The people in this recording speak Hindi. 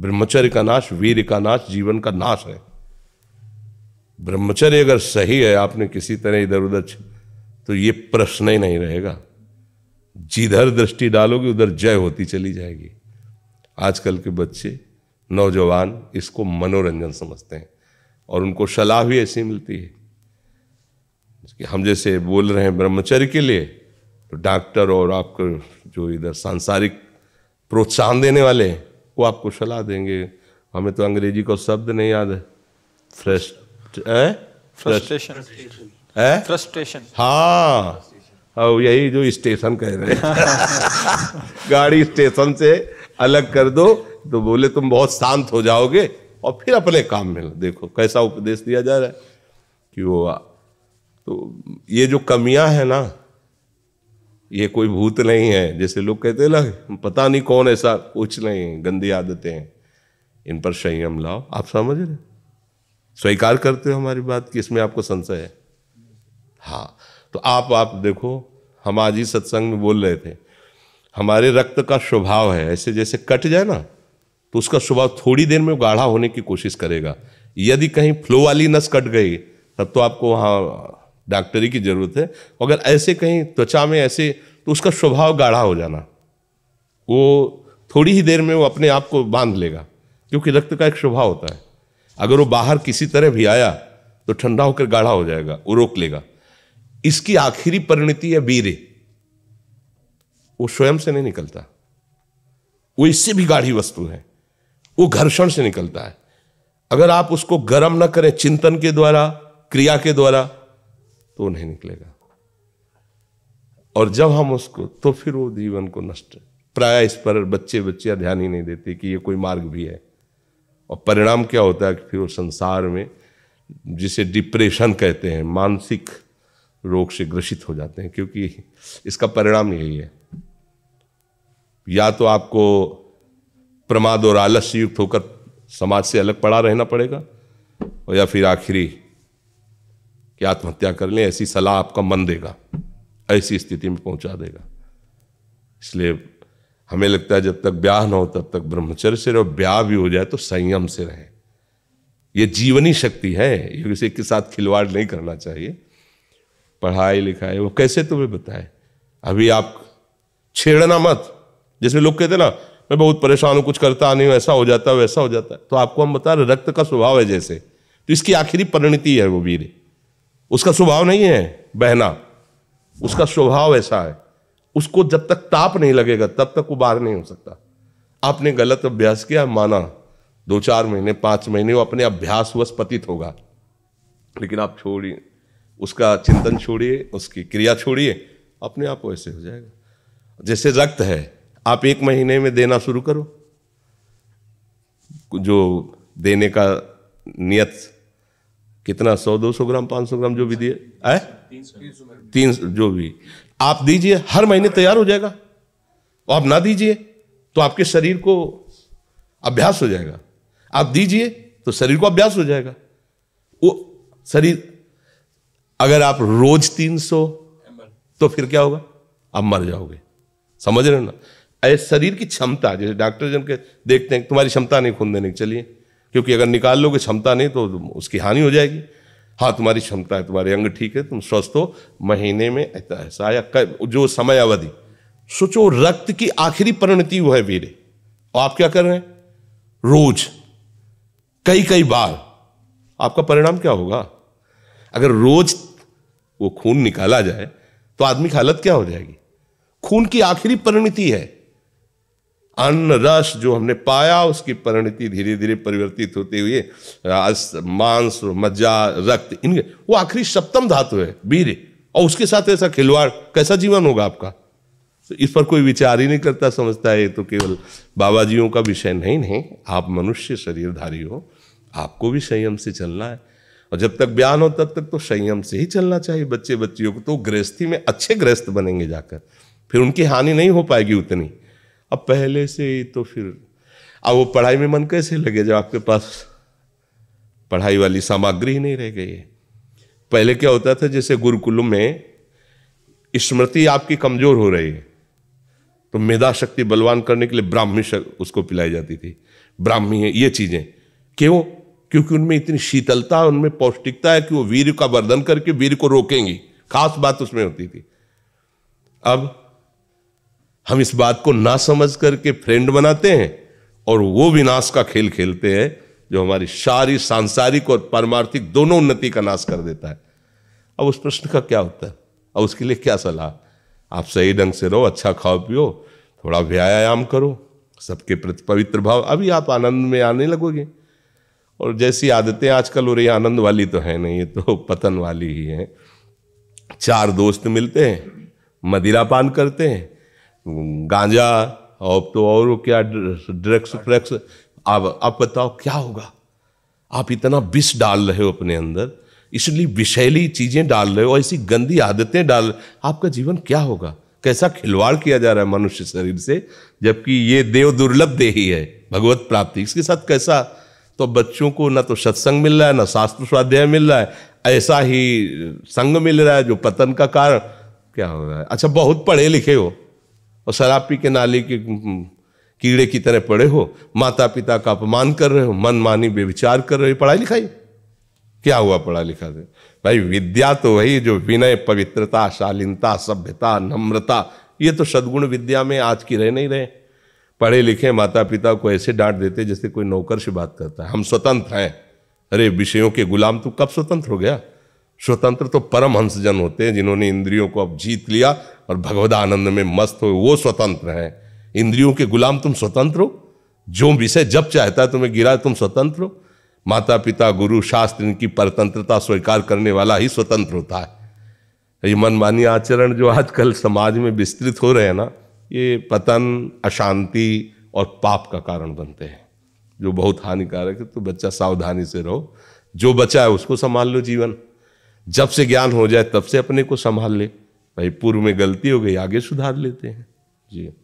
ब्रह्मचर्य का नाश वीर का नाश जीवन का नाश है ब्रह्मचर्य अगर सही है आपने किसी तरह इधर उधर तो ये प्रश्न ही नहीं रहेगा जिधर दृष्टि डालोगे उधर जय होती चली जाएगी आजकल के बच्चे नौजवान इसको मनोरंजन समझते हैं और उनको सलाह भी ऐसी मिलती है कि हम जैसे बोल रहे हैं ब्रह्मचर्य के लिए तो डॉक्टर और आपको जो इधर सांसारिक प्रोत्साहन देने वाले हैं वो आपको सलाह देंगे हमें तो अंग्रेजी को शब्द नहीं याद है फ्रस्ट फ्रस्ट्रेशन है फ्रस्ट्रेशन हाँ और यही जो स्टेशन कह रहे हैं गाड़ी स्टेशन से अलग कर दो तो बोले तुम बहुत शांत हो जाओगे और फिर अपने काम में देखो कैसा उपदेश दिया जा रहा है कि वो तो ये जो कमियां हैं ना ये कोई भूत नहीं है जैसे लोग कहते हैं ना पता नहीं कौन ऐसा कुछ नहीं है गंदी आदतें हैं इन पर संयम लाओ आप समझ रहे स्वीकार करते हो हमारी बात कि इसमें आपको संशय है हाँ तो आप आप देखो हम आज ही सत्संग में बोल रहे थे हमारे रक्त का स्वभाव है ऐसे जैसे कट जाए ना तो उसका स्वभाव थोड़ी देर में गाढ़ा होने की कोशिश करेगा यदि कहीं फ्लो वाली नस कट गई तब तो आपको वहाँ डॉक्टरी की ज़रूरत है तो अगर ऐसे कहीं त्वचा में ऐसे तो उसका स्वभाव गाढ़ा हो जाना वो थोड़ी ही देर में वो अपने आप को बांध लेगा क्योंकि रक्त का एक स्वभाव होता है अगर वो बाहर किसी तरह भी आया तो ठंडा होकर गाढ़ा हो जाएगा वो रोक लेगा इसकी आखिरी परिणति है बीरे वो स्वयं से नहीं निकलता वो इससे भी गाढ़ी वस्तु है वो घर्षण से निकलता है अगर आप उसको गर्म ना करें चिंतन के द्वारा क्रिया के द्वारा तो वो नहीं निकलेगा और जब हम उसको तो फिर वो जीवन को नष्ट प्राय इस पर बच्चे बच्चे ध्यान ही नहीं देते कि ये कोई मार्ग भी है और परिणाम क्या होता है कि फिर वो संसार में जिसे डिप्रेशन कहते हैं मानसिक रोग से ग्रसित हो जाते हैं क्योंकि इसका परिणाम यही है या तो आपको प्रमाद और आलस्य युक्त होकर समाज से अलग पड़ा रहना पड़ेगा और या फिर आखिरी कि आत्महत्या कर लें ऐसी सलाह आपका मन देगा ऐसी स्थिति में पहुंचा देगा इसलिए हमें लगता है जब तक ब्याह ना हो तब तक ब्रह्मचर्य से रहो ब्याह भी हो जाए तो संयम से रहे ये जीवनी शक्ति है ये किसी के साथ खिलवाड़ नहीं करना चाहिए पढ़ाई लिखाई वो कैसे तुम्हें बताए अभी आप छेड़ना मत जिसमें लोग कहते ना मैं बहुत परेशान हूँ कुछ करता नहीं ऐसा हो जाता वैसा हो जाता है तो आपको हम बता रहे रक्त का स्वभाव है जैसे तो इसकी आखिरी परिणति है वो वीर उसका स्वभाव नहीं है बहना उसका स्वभाव ऐसा है उसको जब तक ताप नहीं लगेगा तब तक वो बाहर नहीं हो सकता आपने गलत अभ्यास किया माना दो चार महीने पांच महीने वो अपने अभ्यासवश पतित होगा लेकिन आप छोड़िए उसका चिंतन छोड़िए उसकी क्रिया छोड़िए अपने आप वैसे हो जाएगा जैसे रक्त है आप एक महीने में देना शुरू करो जो देने का नियत कितना सौ दो सौ ग्राम पाँच सौ ग्राम जो भी दिए आए तीन जो भी आप दीजिए हर महीने तैयार हो जाएगा और आप ना दीजिए तो आपके शरीर को अभ्यास हो जाएगा आप दीजिए तो शरीर को अभ्यास हो जाएगा वो शरीर अगर आप रोज तीन सौ तो फिर क्या होगा आप मर जाओगे समझ रहे हो ना ऐसे शरीर की क्षमता जैसे डॉक्टर जन के देखते हैं तुम्हारी क्षमता नहीं खून देने की चलिए क्योंकि अगर निकाल लोगे क्षमता नहीं तो उसकी हानि हो जाएगी हाँ तुम्हारी क्षमता है तुम्हारे अंग ठीक है तुम स्वस्थ हो महीने में ऐसा या कर, जो समय अवधि सोचो रक्त की आखिरी परिणति वो है वीरे और आप क्या कर रहे हैं रोज कई कई बार आपका परिणाम क्या होगा अगर रोज वो खून निकाला जाए तो आदमी की हालत क्या हो जाएगी खून की आखिरी परिणति है अन्न रस जो हमने पाया उसकी परिणति धीरे धीरे परिवर्तित होते हुए मांस मज्जा रक्त इन वो आखिरी सप्तम धातु है वीर और उसके साथ ऐसा खिलवाड़ कैसा जीवन होगा आपका तो इस पर कोई विचार ही नहीं करता समझता है तो केवल बाबा जीओं का विषय नहीं नहीं आप मनुष्य शरीरधारी हो आपको भी संयम से चलना है और जब तक बयान हो तब तक तो संयम से ही चलना चाहिए बच्चे बच्चियों को तो गृहस्थी में अच्छे गृहस्थ बनेंगे जाकर फिर उनकी हानि नहीं हो पाएगी उतनी अब पहले से ही तो फिर अब वो पढ़ाई में मन कैसे लगे जब आपके पास पढ़ाई वाली सामग्री ही नहीं रह गई है पहले क्या होता था जैसे गुरुकुल में स्मृति आपकी कमजोर हो रही है तो मेधा शक्ति बलवान करने के लिए ब्राह्मी उसको पिलाई जाती थी ब्राह्मी है ये चीजें क्यों क्योंकि उनमें इतनी शीतलता उनमें पौष्टिकता है कि वो वीर का वर्धन करके वीर को रोकेंगी खास बात उसमें होती थी अब हम इस बात को ना समझ करके फ्रेंड बनाते हैं और वो विनाश का खेल खेलते हैं जो हमारी सारी सांसारिक और परमार्थिक दोनों उन्नति का नाश कर देता है अब उस प्रश्न का क्या उत्तर अब उसके लिए क्या सलाह आप सही ढंग से रहो अच्छा खाओ पियो थोड़ा व्यायाम करो सबके प्रति पवित्र भाव अभी आप आनंद में आने लगोगे और जैसी आदतें आजकल हो रही आनंद वाली तो है नहीं ये तो पतन वाली ही हैं चार दोस्त मिलते हैं मदिरा पान करते हैं गांजा और तो और क्या ड्रग्स फ्रैक्स अब अब बताओ क्या होगा आप इतना विष डाल रहे हो अपने अंदर इसलिए विषैली चीज़ें डाल रहे हो ऐसी गंदी आदतें डाल आपका जीवन क्या होगा कैसा खिलवाड़ किया जा रहा है मनुष्य शरीर से जबकि ये देव दुर्लभ दे ही है भगवत प्राप्ति इसके साथ कैसा तो बच्चों को ना तो सत्संग मिल रहा है ना शास्त्र स्वाध्याय मिल रहा है ऐसा ही संग मिल रहा है जो पतन का कारण क्या हो रहा है अच्छा बहुत पढ़े लिखे हो और शराब पी के नाली के कीड़े की तरह पड़े हो माता पिता का अपमान कर रहे हो मनमानी बेविचार कर रहे हो पढ़ाई लिखाई क्या हुआ पढ़ा लिखा से भाई विद्या तो वही जो विनय पवित्रता शालीनता सभ्यता नम्रता ये तो सद्गुण विद्या में आज की रह नहीं रहे पढ़े लिखे माता पिता को ऐसे डांट देते जैसे कोई नौकर से बात करता है हम स्वतंत्र हैं अरे विषयों के गुलाम तू तो कब स्वतंत्र हो गया स्वतंत्र तो परम हंसजन होते हैं जिन्होंने इंद्रियों को अब जीत लिया और भगवद आनंद में मस्त हो वो स्वतंत्र हैं इंद्रियों के गुलाम तुम स्वतंत्र हो जो विषय जब चाहता है तुम्हें गिरा तुम स्वतंत्र हो माता पिता गुरु शास्त्र इनकी परतंत्रता स्वीकार करने वाला ही स्वतंत्र होता है ये मनमानी आचरण जो आजकल समाज में विस्तृत हो रहे हैं ना ये पतन अशांति और पाप का कारण बनते हैं जो बहुत हानिकारक है तो बच्चा सावधानी से रहो जो बचा है उसको संभाल लो जीवन जब से ज्ञान हो जाए तब से अपने को संभाल ले भाई पूर्व में गलती हो गई आगे सुधार लेते हैं जी